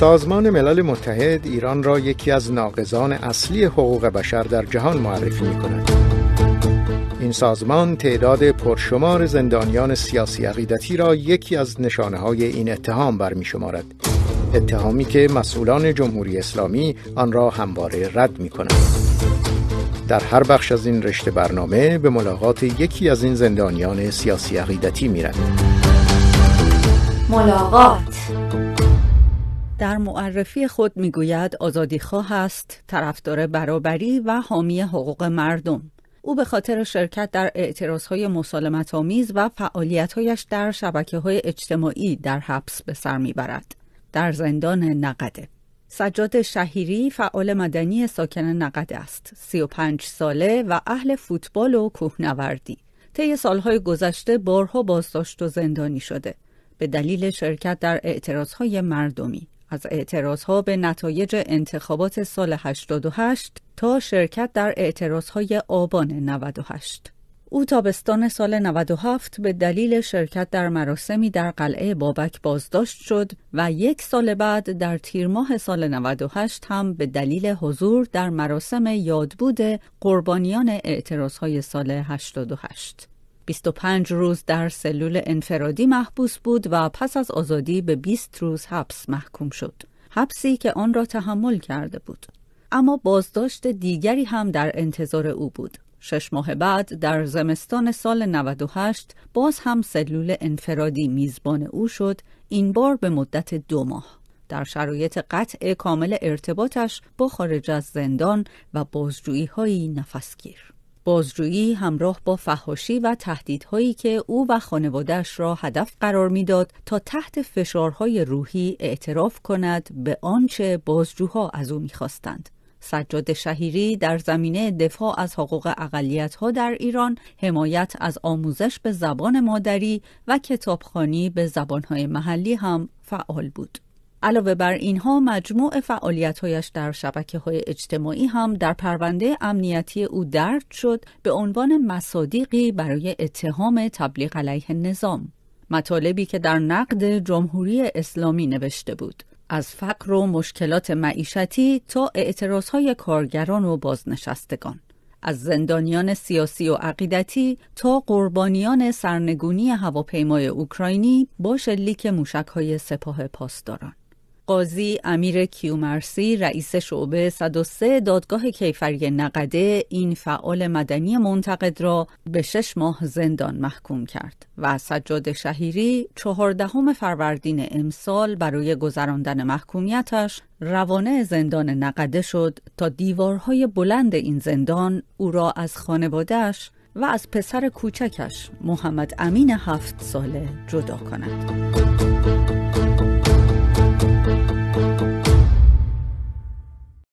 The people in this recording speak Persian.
سازمان ملل متحد ایران را یکی از ناقضان اصلی حقوق بشر در جهان معرفی می کند. این سازمان تعداد پرشمار زندانیان سیاسی عقیدتی را یکی از نشانه های این اتهام برمی شمارد. اتهامی که مسئولان جمهوری اسلامی آن را همواره رد می کند. در هر بخش از این رشته برنامه به ملاقات یکی از این زندانیان سیاسی عقیدتی رد. ملاقات در معرفی خود میگوید آزادیخواه است، طرفدار برابری و حامی حقوق مردم. او به خاطر شرکت در اعتراضهای مسالمت آمیز و فعالیتهایش در شبکه های اجتماعی در حبس به سر میبرد. در زندان نقده. سجاد شهیری فعال مدنی ساکن نقد است. 35 ساله و اهل فوتبال و کوهنوردی. طی سالهای گذشته بارها بازداشت و زندانی شده به دلیل شرکت در اعتراضهای مردمی. از ها به نتایج انتخابات سال 88 تا شرکت در های آبان 98. او تابستان سال 97 به دلیل شرکت در مراسمی در قلعه بابک بازداشت شد و یک سال بعد در تیرماه سال 98 هم به دلیل حضور در مراسم یادبود قربانیان های سال 88 25 روز در سلول انفرادی محبوس بود و پس از آزادی به 20 روز حبس محکوم شد. حبسی که آن را تحمل کرده بود. اما بازداشت دیگری هم در انتظار او بود. شش ماه بعد در زمستان سال 98 باز هم سلول انفرادی میزبان او شد این بار به مدت دو ماه. در شرایط قطع کامل ارتباطش با خارج از زندان و بازجویی هایی نفسگیر. بازجویی همراه با فحاشی و تهدیدهایی که او و خانوادهش را هدف قرار میداد تا تحت فشارهای روحی اعتراف کند به آنچه بازجوها از او میخواستند. سجاد شهیری در زمینه دفاع از حقوق اقلیت‌ها در ایران حمایت از آموزش به زبان مادری و کتابخانی به زبانهای محلی هم فعال بود. علاوه بر اینها مجموع فعالیتهایش در شبکه های اجتماعی هم در پرونده امنیتی او درد شد به عنوان مصادیقی برای اتهام تبلیغ علیه نظام مطالبی که در نقد جمهوری اسلامی نوشته بود از فقر و مشکلات معیشتی تا اعتراضهای کارگران و بازنشستگان از زندانیان سیاسی و عقیدتی تا قربانیان سرنگونی هواپیمای اوکراینی با شلیک موشکهای سپاه پاسداران قاضی امیر کیومرسی رئیس شعبه 103 دادگاه کیفری نقده این فعال مدنی منتقد را به شش ماه زندان محکوم کرد و سجاد شهیری چهاردهم فروردین امسال برای گذراندن محکومیتش روانه زندان نقده شد تا دیوارهای بلند این زندان او را از خانوادهش و از پسر کوچکش محمد امین هفت ساله جدا کند.